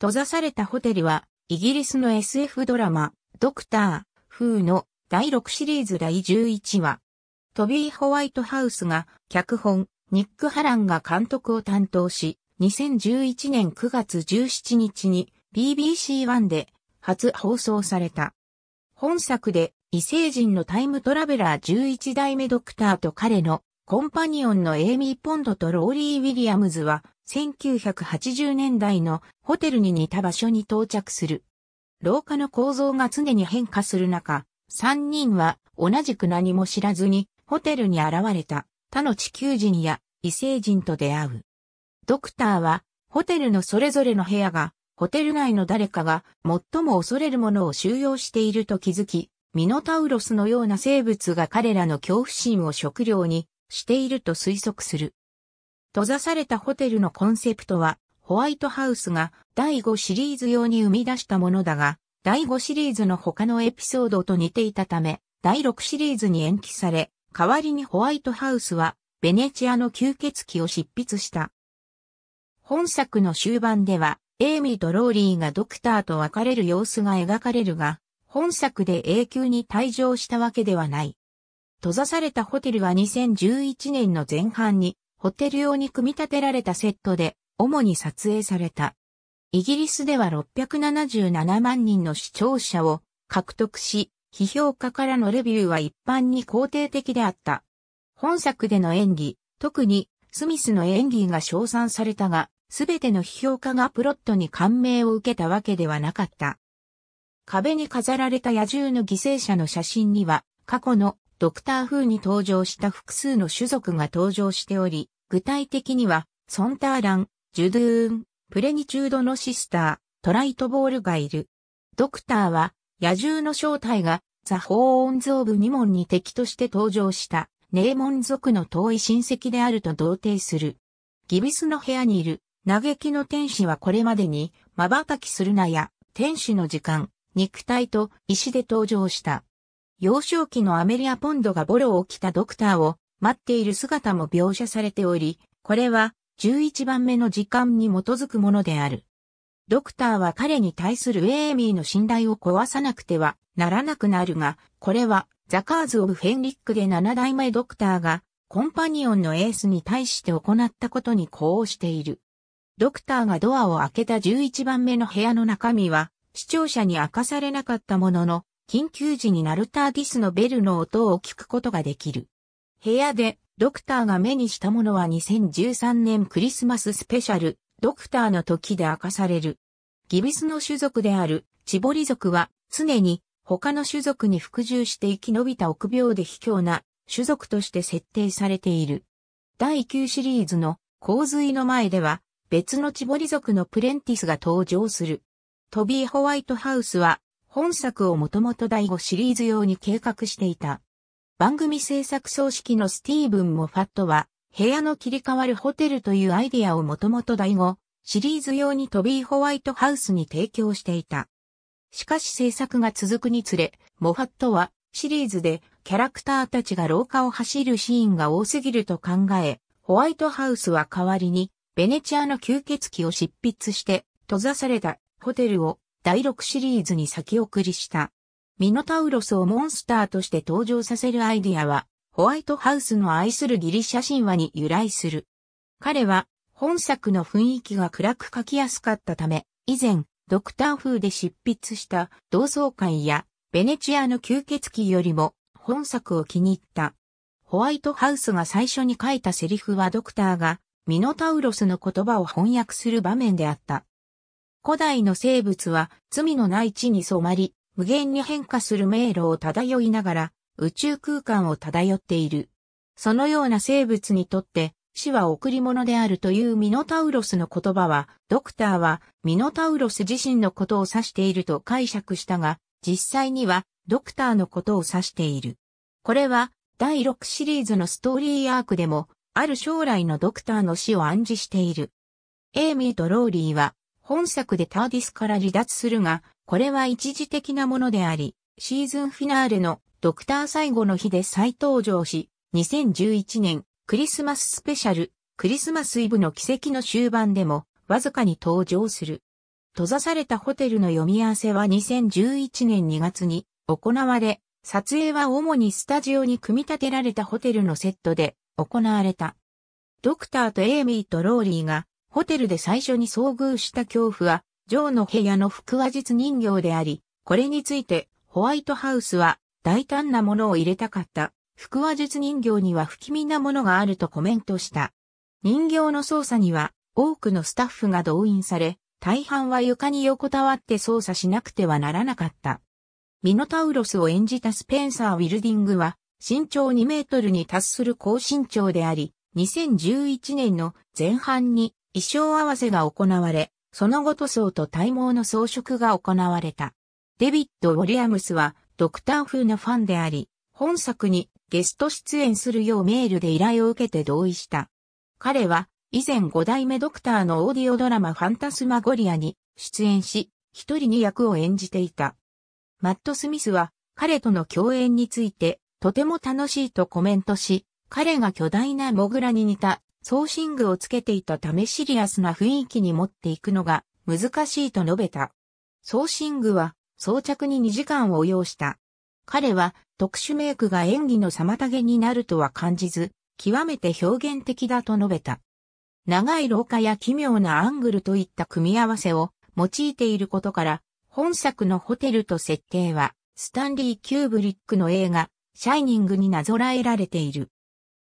閉ざされたホテルは、イギリスの SF ドラマ、ドクター、フーの第6シリーズ第11話。トビー・ホワイトハウスが脚本、ニック・ハランが監督を担当し、2011年9月17日に BBC1 で初放送された。本作で異星人のタイムトラベラー11代目ドクターと彼のコンパニオンのエイミー・ポンドとローリー・ウィリアムズは、1980年代のホテルに似た場所に到着する。廊下の構造が常に変化する中、3人は同じく何も知らずにホテルに現れた他の地球人や異星人と出会う。ドクターはホテルのそれぞれの部屋がホテル内の誰かが最も恐れるものを収容していると気づき、ミノタウロスのような生物が彼らの恐怖心を食料にしていると推測する。閉ざされたホテルのコンセプトは、ホワイトハウスが第5シリーズ用に生み出したものだが、第5シリーズの他のエピソードと似ていたため、第6シリーズに延期され、代わりにホワイトハウスは、ベネチアの吸血鬼を執筆した。本作の終盤では、エイミーとローリーがドクターと別れる様子が描かれるが、本作で永久に退場したわけではない。閉ざされたホテルは2011年の前半に、ホテル用に組み立てられたセットで、主に撮影された。イギリスでは677万人の視聴者を獲得し、批評家からのレビューは一般に肯定的であった。本作での演技、特にスミスの演技が称賛されたが、すべての批評家がプロットに感銘を受けたわけではなかった。壁に飾られた野獣の犠牲者の写真には、過去のドクター風に登場した複数の種族が登場しており、具体的には、ソンターラン、ジュドゥーン、プレニチュードのシスター、トライトボールがいる。ドクターは、野獣の正体が、ザ・ホーオンズ・オブ・ニモンに敵として登場した、ネーモン族の遠い親戚であると同定する。ギビスの部屋にいる、嘆きの天使はこれまでに、瞬きするなや、天使の時間、肉体と石で登場した。幼少期のアメリア・ポンドがボロを着たドクターを待っている姿も描写されており、これは11番目の時間に基づくものである。ドクターは彼に対するエーミーの信頼を壊さなくてはならなくなるが、これはザカーズ・オブ・フェンリックで7代目ドクターがコンパニオンのエースに対して行ったことに呼応している。ドクターがドアを開けた11番目の部屋の中身は視聴者に明かされなかったものの、緊急時にナルターディスのベルの音を聞くことができる。部屋で、ドクターが目にしたものは2013年クリスマススペシャル、ドクターの時で明かされる。ギビスの種族である、チボリ族は、常に、他の種族に服従して生き延びた臆病で卑怯な種族として設定されている。第9シリーズの洪水の前では別のチボリ族のプレンティスが登場する。トビー・ホワイトハウスは本作をもともと第5シリーズ用に計画していた。番組制作総指揮のスティーブン・モファットは、部屋の切り替わるホテルというアイディアをもともと第5シリーズ用にトビー・ホワイトハウスに提供していた。しかし制作が続くにつれ、モファットはシリーズでキャラクターたちが廊下を走るシーンが多すぎると考え、ホワイトハウスは代わりにベネチアの吸血鬼を執筆して閉ざされたホテルを第6シリーズに先送りした。ミノタウロスをモンスターとして登場させるアイディアは、ホワイトハウスの愛するギリシャ神話に由来する。彼は、本作の雰囲気が暗く書きやすかったため、以前、ドクター風で執筆した同窓会や、ベネチアの吸血鬼よりも、本作を気に入った。ホワイトハウスが最初に書いたセリフはドクターが、ミノタウロスの言葉を翻訳する場面であった。古代の生物は罪のない地に染まり、無限に変化する迷路を漂いながら宇宙空間を漂っている。そのような生物にとって死は贈り物であるというミノタウロスの言葉は、ドクターはミノタウロス自身のことを指していると解釈したが、実際にはドクターのことを指している。これは第6シリーズのストーリーアークでも、ある将来のドクターの死を暗示している。エイミーとローリーは本作でターディスから離脱するが、これは一時的なものであり、シーズンフィナーレのドクター最後の日で再登場し、2011年クリスマススペシャル、クリスマスイブの奇跡の終盤でも、わずかに登場する。閉ざされたホテルの読み合わせは2011年2月に行われ、撮影は主にスタジオに組み立てられたホテルのセットで行われた。ドクターとエイミーとローリーがホテルで最初に遭遇した恐怖は、ジョーの部屋の腹話術人形であり、これについて、ホワイトハウスは、大胆なものを入れたかった。腹話術人形には不気味なものがあるとコメントした。人形の操作には、多くのスタッフが動員され、大半は床に横たわって操作しなくてはならなかった。ミノタウロスを演じたスペンサー・ウィルディングは、身長2メートルに達する高身長であり、2011年の前半に衣装合わせが行われ、その後塗装と体毛の装飾が行われた。デビッド・ウォリアムスはドクター風のファンであり、本作にゲスト出演するようメールで依頼を受けて同意した。彼は以前5代目ドクターのオーディオドラマファンタスマゴリアに出演し、一人に役を演じていた。マット・スミスは彼との共演についてとても楽しいとコメントし、彼が巨大なモグラに似た送信具をつけていたためシリアスな雰囲気に持っていくのが難しいと述べた。送信具は装着に2時間を要した。彼は特殊メイクが演技の妨げになるとは感じず、極めて表現的だと述べた。長い廊下や奇妙なアングルといった組み合わせを用いていることから、本作のホテルと設定は、スタンリー・キューブリックの映画、シャイニングになぞらえられている。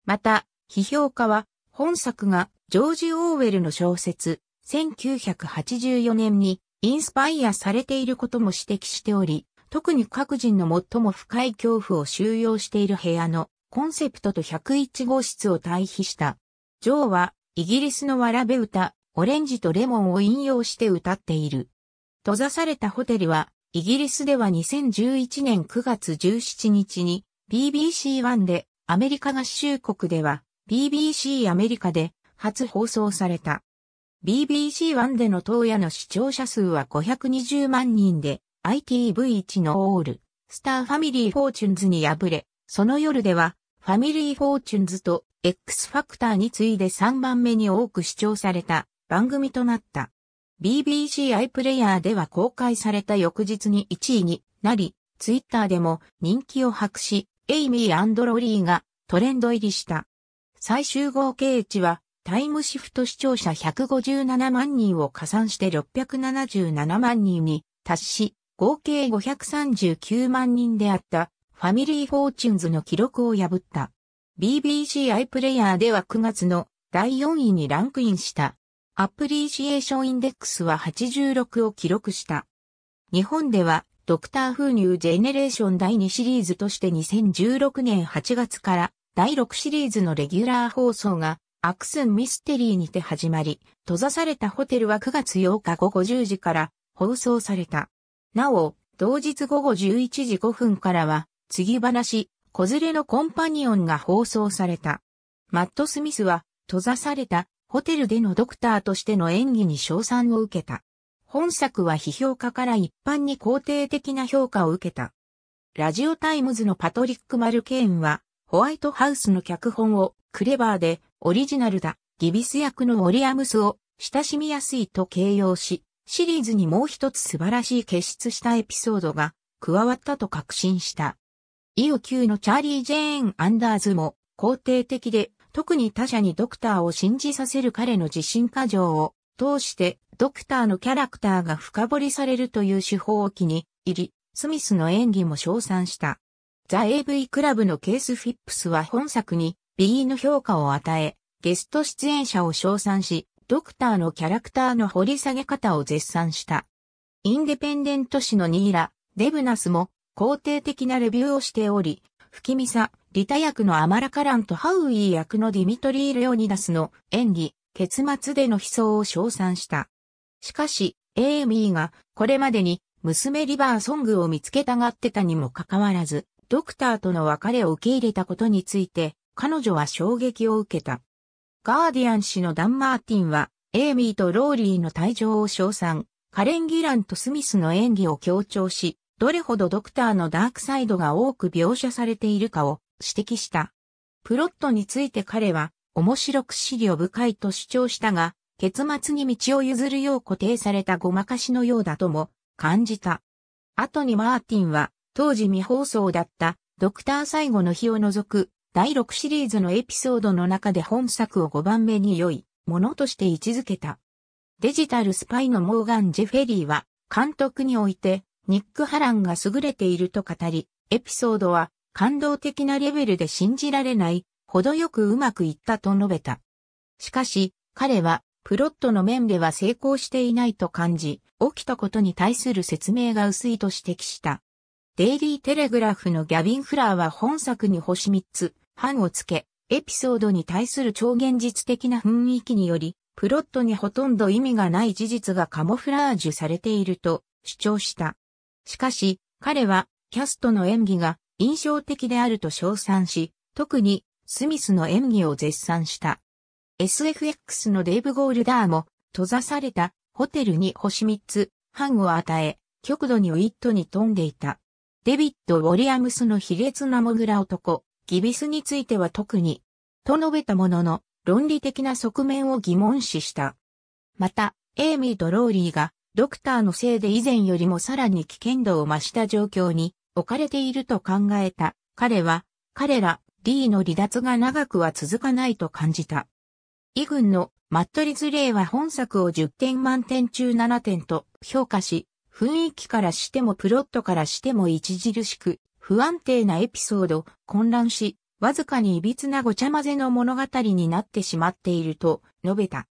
また、批評家は、本作がジョージ・オーウェルの小説、1984年にインスパイアされていることも指摘しており、特に各人の最も深い恐怖を収容している部屋のコンセプトと101号室を対比した。ジョーはイギリスのわらべ歌、オレンジとレモンを引用して歌っている。閉ざされたホテルは、イギリスでは2011年9月17日に BBC1 でアメリカ合衆国では BBC アメリカで初放送された。BBC1 での東野の視聴者数は520万人で、ITV1 のオール、スターファミリーフォーチュンズに敗れ、その夜では、ファミリーフォーチュンズと X ファクターに次いで3番目に多く視聴された番組となった。BBC アイプレイヤーでは公開された翌日に1位になり、ツイッターでも人気を博し、エイミーロリーがトレンド入りした。最終合計値は、タイムシフト視聴者157万人を加算して677万人に達し、合計539万人であったファミリーフォーチュンズの記録を破った。BBC アイプレイヤーでは9月の第4位にランクインした。アプリシエーションインデックスは86を記録した。日本ではドクター風ニュージェネレーション第2シリーズとして2016年8月から第6シリーズのレギュラー放送が、アクスンミステリーにて始まり、閉ざされたホテルは9月8日午後10時から放送された。なお、同日午後11時5分からは、次話、子連れのコンパニオンが放送された。マット・スミスは、閉ざされたホテルでのドクターとしての演技に賞賛を受けた。本作は批評家から一般に肯定的な評価を受けた。ラジオタイムズのパトリック・マルケーンは、ホワイトハウスの脚本をクレバーでオリジナルだ、ギビス役のウォリアムスを親しみやすいと形容し、シリーズにもう一つ素晴らしい傑出したエピソードが加わったと確信した。イオ級のチャーリー・ジェーン・アンダーズも肯定的で、特に他者にドクターを信じさせる彼の自信過剰を通してドクターのキャラクターが深掘りされるという手法を機に入り、スミスの演技も称賛した。ザ・ AV クラブのケース・フィップスは本作に B の評価を与え、ゲスト出演者を称賛し、ドクターのキャラクターの掘り下げ方を絶賛した。インデペンデント誌のニーラ、デブナスも肯定的なレビューをしており、吹きさ、リタ役のアマラカランとハウイー役のディミトリー・レオニダスの演技、結末での悲壮を称賛した。しかし、エイミーがこれまでに娘リバーソングを見つけたがってたにもかかわらず、ドクターとの別れを受け入れたことについて、彼女は衝撃を受けた。ガーディアン氏のダン・マーティンは、エイミーとローリーの退場を称賛、カレン・ギランとスミスの演技を強調し、どれほどドクターのダークサイドが多く描写されているかを指摘した。プロットについて彼は、面白く資料深いと主張したが、結末に道を譲るよう固定されたごまかしのようだとも感じた。後にマーティンは当時未放送だったドクター最後の日を除く第6シリーズのエピソードの中で本作を5番目に良いものとして位置づけた。デジタルスパイのモーガン・ジェフェリーは監督においてニック・ハランが優れていると語り、エピソードは感動的なレベルで信じられないほどよくうまくいったと述べた。しかし彼はプロットの面では成功していないと感じ、起きたことに対する説明が薄いと指摘した。デイリーテレグラフのギャビン・フラーは本作に星3つ、半をつけ、エピソードに対する超現実的な雰囲気により、プロットにほとんど意味がない事実がカモフラージュされていると主張した。しかし、彼はキャストの演技が印象的であると称賛し、特にスミスの演技を絶賛した。SFX のデイブ・ゴールダーも閉ざされたホテルに星3つ、半を与え、極度にウィットに富んでいた。デビッド・ウォリアムスの卑劣なモグラ男、ギビスについては特に、と述べたものの、論理的な側面を疑問視した。また、エイミー・ドローリーが、ドクターのせいで以前よりもさらに危険度を増した状況に置かれていると考えた。彼は、彼ら、D の離脱が長くは続かないと感じた。イ軍のマットリズ・レイは本作を10点満点中7点と評価し、雰囲気からしてもプロットからしても著しく、不安定なエピソード、混乱し、わずかに歪なごちゃ混ぜの物語になってしまっていると述べた。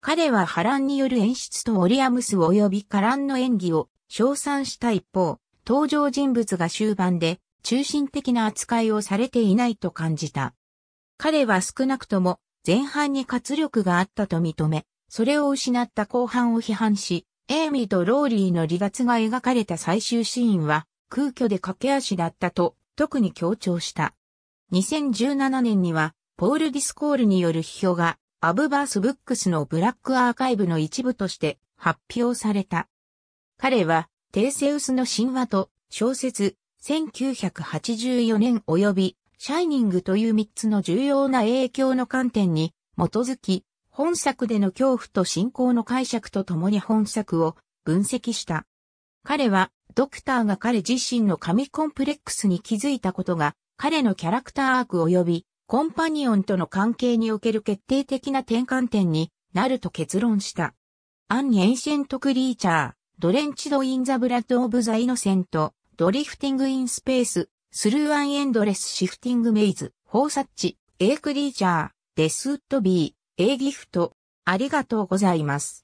彼は波乱による演出とオリアムス及び波乱の演技を称賛した一方、登場人物が終盤で中心的な扱いをされていないと感じた。彼は少なくとも前半に活力があったと認め、それを失った後半を批判し、エイミーとローリーの離脱が描かれた最終シーンは、空虚で駆け足だったと、特に強調した。2017年には、ポール・ディスコールによる批評が、アブバース・ブックスのブラックアーカイブの一部として発表された。彼は、テーセウスの神話と小説、1984年及び、シャイニングという3つの重要な影響の観点に基づき、本作での恐怖と信仰の解釈とともに本作を分析した。彼は、ドクターが彼自身の神コンプレックスに気づいたことが、彼のキャラクターアーク及び、コンパニオンとの関係における決定的な転換点になると結論した。アン・エンシェント・クリーチャー、ドレンチド・イン・ザ・ブラッド・オブ・ザ・イノセント、ドリフティング・イン・スペース、スルー・アン・エンドレス・シフティング・メイズ、フォーサッチ、エイ・クリーチャー、デス・ウッド・ビー、A ギフト、ありがとうございます。